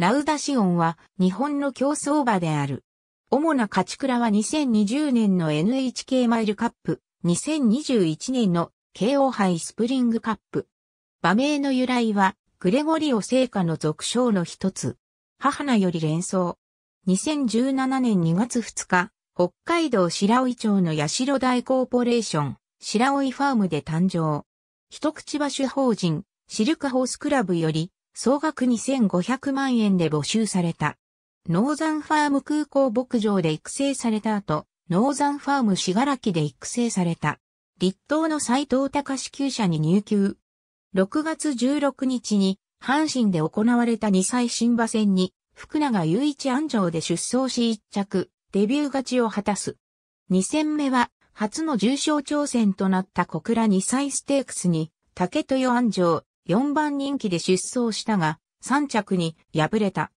ラウダシオンは日本の競争馬である。主な勝ち倉は2020年の NHK マイルカップ、2021年の KO 杯スプリングカップ。馬名の由来は、グレゴリオ聖火の俗称の一つ。母なより連想。2017年2月2日、北海道白老町の八代コーポレーション、白老ファームで誕生。一口場主法人、シルクホースクラブより、総額2500万円で募集された。ノーザンファーム空港牧場で育成された後、ノーザンファームしがらきで育成された。立東の斎藤隆給者に入球。6月16日に、阪神で行われた2歳新馬戦に、福永雄一安城で出走し一着、デビュー勝ちを果たす。2戦目は、初の重賞挑戦となった小倉2歳ステークスに、竹豊安城、4番人気で出走したが、3着に敗れた。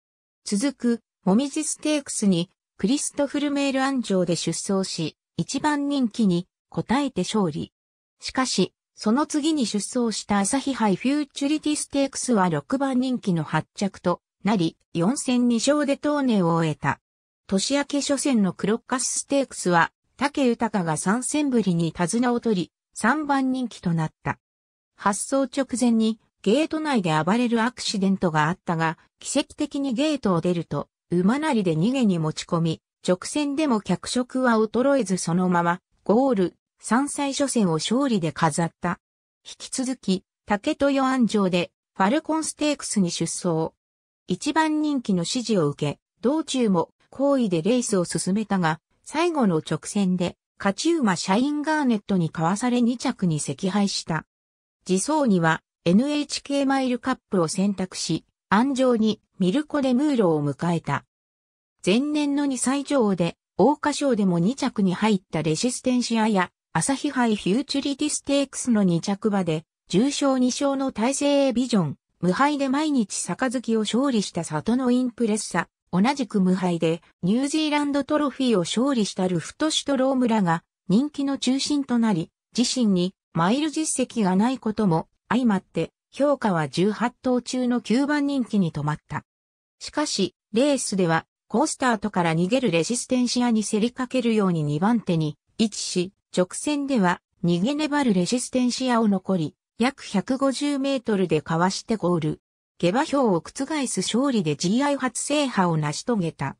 続く、もみじステークスに、クリストフルメール安城で出走し、1番人気に応えて勝利。しかし、その次に出走した朝日杯フューチュリティステークスは6番人気の8着となり、4戦2勝でトーネを終えた。年明け初戦のクロッカスステークスは、竹豊が3戦ぶりに手綱を取り、3番人気となった。発送直前にゲート内で暴れるアクシデントがあったが、奇跡的にゲートを出ると、馬なりで逃げに持ち込み、直線でも脚色は衰えずそのまま、ゴール、山歳初戦を勝利で飾った。引き続き、竹豊安城で、ファルコンステークスに出走。一番人気の指示を受け、道中も、好意でレースを進めたが、最後の直線で、勝ち馬シャインガーネットにかわされ2着に赤敗した。自走には NHK マイルカップを選択し、安城にミルコ・レムーロを迎えた。前年の2歳女王で、大花賞でも2着に入ったレシステンシアや、朝日杯フューチュリティステークスの2着馬で、重賞2勝の体制ビジョン、無敗で毎日杯を勝利した里のインプレッサ、同じく無敗でニュージーランドトロフィーを勝利したルフトシュトロームらが人気の中心となり、自身にマイル実績がないことも相まって評価は18頭中の9番人気に止まった。しかし、レースでは、コースタートから逃げるレシステンシアに競りかけるように2番手に位置し、直線では逃げ粘るレシステンシアを残り、約150メートルでかわしてゴール。下馬評を覆す勝利で GI 初制覇を成し遂げた。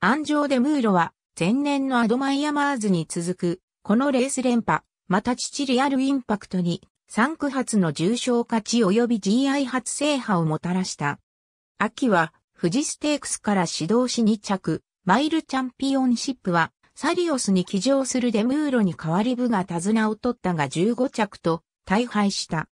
安城でムーロは前年のアドマイヤマーズに続く、このレース連覇、また父リアルインパクトに3区発の重症勝ち及び GI 発制覇をもたらした。秋は富士ステークスから指導し2着、マイルチャンピオンシップはサリオスに騎乗するデムーロに代わり部が手綱を取ったが15着と大敗した。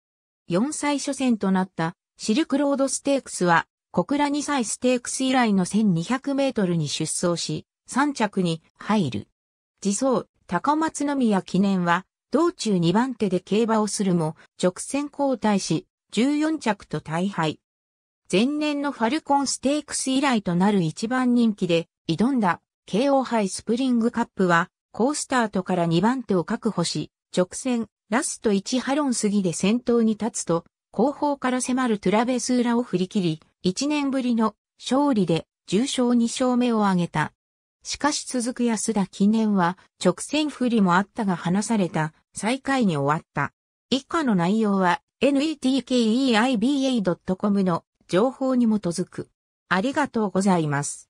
4歳初戦となったシルクロードステークスは小倉2歳ステークス以来の1200メートルに出走し3着に入る。自走高松宮記念は道中2番手で競馬をするも、直線交代し、14着と大敗。前年のファルコンステークス以来となる1番人気で、挑んだ、KO 杯スプリングカップは、ースタートから2番手を確保し、直線、ラスト1ハロン過ぎで先頭に立つと、後方から迫るトゥラベスーラを振り切り、1年ぶりの勝利で重賞2勝目を挙げた。しかし続く安田記念は、直線不利もあったが話された、最下位に終わった。以下の内容は、netkeiba.com の情報に基づく。ありがとうございます。